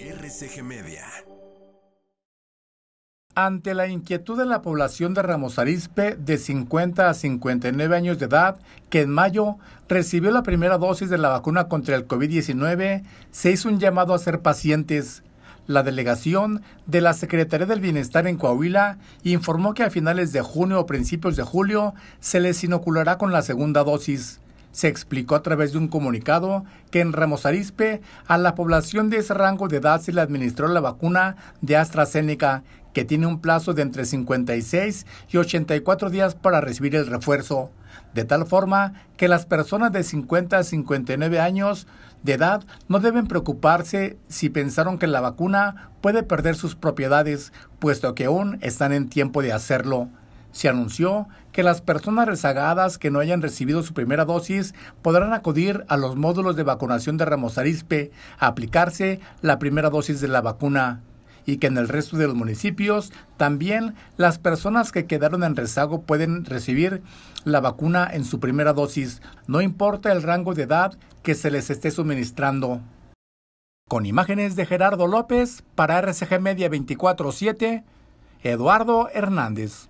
RCG Media. Ante la inquietud de la población de Ramos Arizpe de 50 a 59 años de edad, que en mayo recibió la primera dosis de la vacuna contra el COVID-19, se hizo un llamado a ser pacientes. La delegación de la Secretaría del Bienestar en Coahuila informó que a finales de junio o principios de julio se les inoculará con la segunda dosis. Se explicó a través de un comunicado que en Ramos Arizpe a la población de ese rango de edad se le administró la vacuna de AstraZeneca, que tiene un plazo de entre 56 y 84 días para recibir el refuerzo, de tal forma que las personas de 50 a 59 años de edad no deben preocuparse si pensaron que la vacuna puede perder sus propiedades, puesto que aún están en tiempo de hacerlo. Se anunció que las personas rezagadas que no hayan recibido su primera dosis podrán acudir a los módulos de vacunación de Ramos Arizpe a aplicarse la primera dosis de la vacuna y que en el resto de los municipios también las personas que quedaron en rezago pueden recibir la vacuna en su primera dosis, no importa el rango de edad que se les esté suministrando. Con imágenes de Gerardo López para RCG Media 24-7, Eduardo Hernández.